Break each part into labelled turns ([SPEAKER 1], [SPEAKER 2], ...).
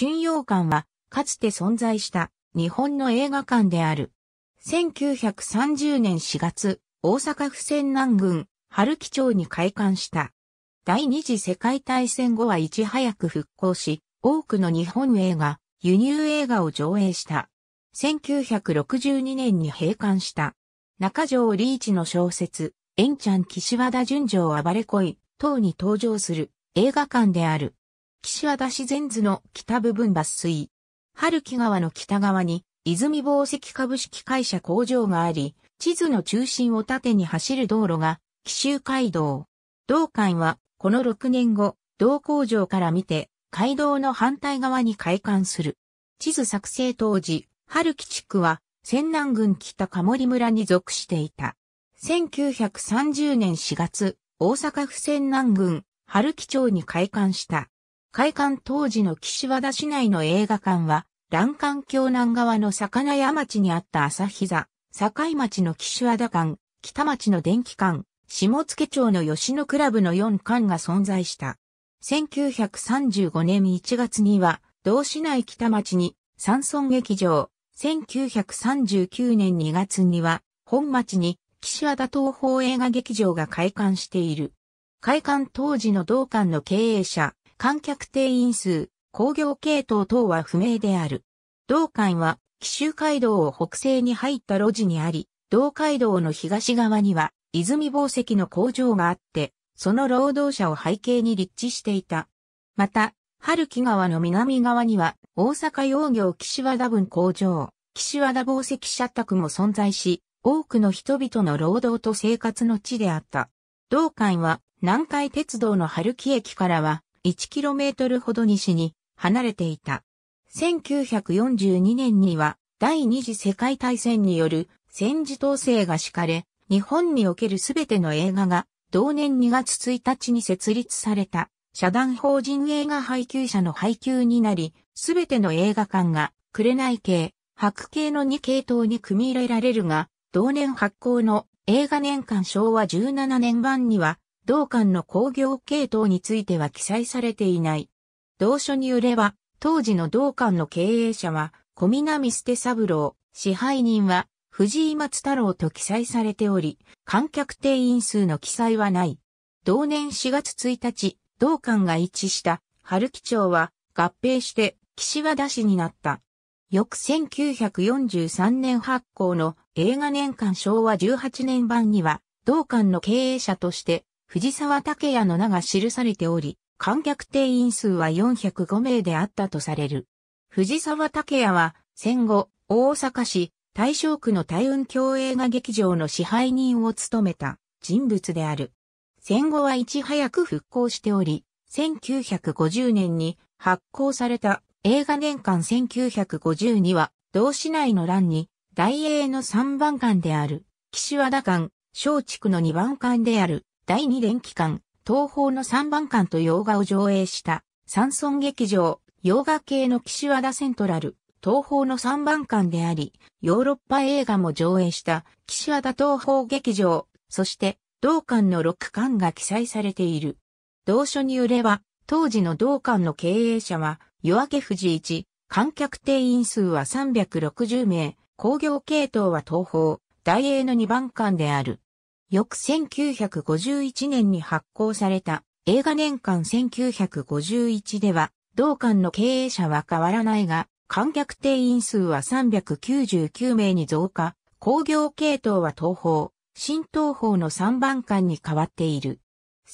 [SPEAKER 1] 春陽館は、かつて存在した日本の映画館である。1930年4月、大阪府仙南郡、春木町に開館した。第二次世界大戦後はいち早く復興し、多くの日本映画、輸入映画を上映した。1962年に閉館した。中条リーチの小説、エンちゃん岸和田純情暴れ恋等に登場する映画館である。岸和田市全図の北部分抜粋。春木川の北側に、泉宝石株式会社工場があり、地図の中心を縦に走る道路が、紀州街道。道館は、この6年後、道工場から見て、街道の反対側に開館する。地図作成当時、春木地区は、仙南郡北鴨森村に属していた。1930年4月、大阪府仙南郡、春木町に開館した。開館当時の岸和田市内の映画館は、欄干橋南側の魚屋町にあった朝膝、境町の岸和田館、北町の電気館、下野町の吉野クラブの4館が存在した。1935年1月には、同市内北町に山村劇場、1939年2月には、本町に岸和田東方映画劇場が開館している。開館当時の同館の経営者、観客定員数、工業系統等は不明である。同館は、紀州街道を北西に入った路地にあり、同街道の東側には、泉宝石の工場があって、その労働者を背景に立地していた。また、春木川の南側には、大阪洋業岸和田分工場、岸和田宝石社宅も存在し、多くの人々の労働と生活の地であった。同館は、南海鉄道の春木駅からは、1km ほど西に離れていた。1942年には第二次世界大戦による戦時統制が敷かれ、日本におけるすべての映画が同年2月1日に設立された社団法人映画配給者の配給になり、すべての映画館が紅系、白系の2系統に組み入れられるが、同年発行の映画年間昭和17年版には同館の工業系統については記載されていない。同書によれば、当時の同館の経営者は、小南捨三郎、支配人は、藤井松太郎と記載されており、観客定員数の記載はない。同年4月1日、同館が一致した、春木町は、合併して、岸和田市になった。翌1943年発行の映画年間昭和18年版には、同館の経営者として藤沢竹也の名が記されており、観客定員数は405名であったとされる。藤沢竹也は戦後、大阪市大正区の大運共映画劇場の支配人を務めた人物である。戦後はいち早く復興しており、1950年に発行された映画年間1952は同市内の欄に大英の3番館である、岸和田館、松竹の2番館である、第2連期間、東方の3番館と洋画を上映した、山村劇場、洋画系の岸和田セントラル、東方の3番館であり、ヨーロッパ映画も上映した岸和田東方劇場、そして同館の6館が記載されている。同書によれば、当時の同館の経営者は、夜明け富士一、観客定員数は360名、工業系統は東方、大英の2番館である。翌1951年に発行された映画年間1951では、同館の経営者は変わらないが、観客定員数は399名に増加、工業系統は東方、新東方の3番館に変わっている。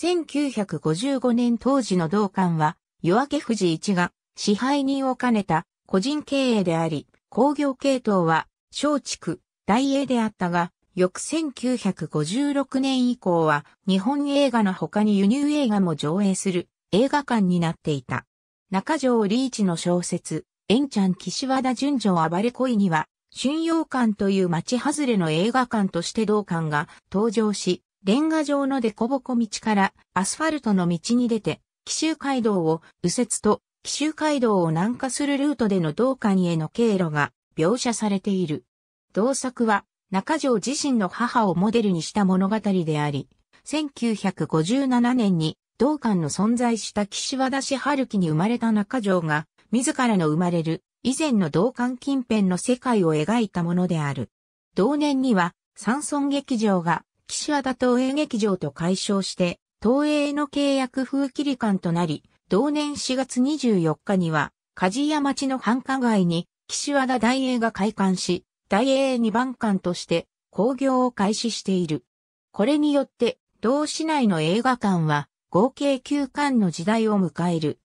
[SPEAKER 1] 1955年当時の同館は、夜明け富士一が支配人を兼ねた個人経営であり、工業系統は、松竹、大英であったが、翌1956年以降は日本映画の他に輸入映画も上映する映画館になっていた。中条リーチの小説、エンちゃん岸和田純情暴れ恋には、春陽館という町外れの映画館として同館が登場し、レンガ状のデコボコ道からアスファルトの道に出て、紀州街道を右折と紀州街道を南下するルートでの同館への経路が描写されている。同作は中条自身の母をモデルにした物語であり、1957年に同館の存在した岸和田市春樹に生まれた中条が、自らの生まれる以前の同館近辺の世界を描いたものである。同年には、山村劇場が岸和田東映劇場と解消して、東映の契約風切り館となり、同年4月24日には、鍛冶屋町の繁華街に岸和田大映が開館し、大英二番館として興行を開始している。これによって、同市内の映画館は合計9館の時代を迎える。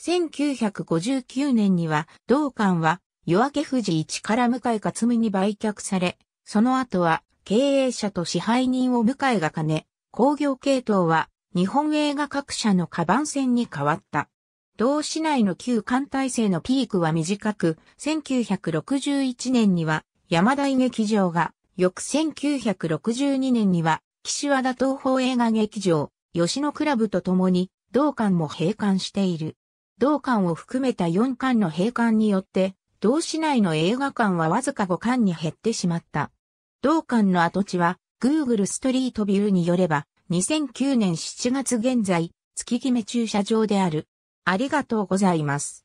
[SPEAKER 1] 1959年には、同館は夜明け富士一から向井勝美に売却され、その後は経営者と支配人を向井が兼ね、工業系統は日本映画各社のカバン戦に変わった。同市内の旧館体制のピークは短く、1961年には山大劇場が、翌1962年には、岸和田東方映画劇場、吉野クラブと共に、同館も閉館している。同館を含めた4館の閉館によって、同市内の映画館はわずか5館に減ってしまった。同館の跡地は、Google ストリートビューによれば、2009年7月現在、月決め駐車場である。ありがとうございます。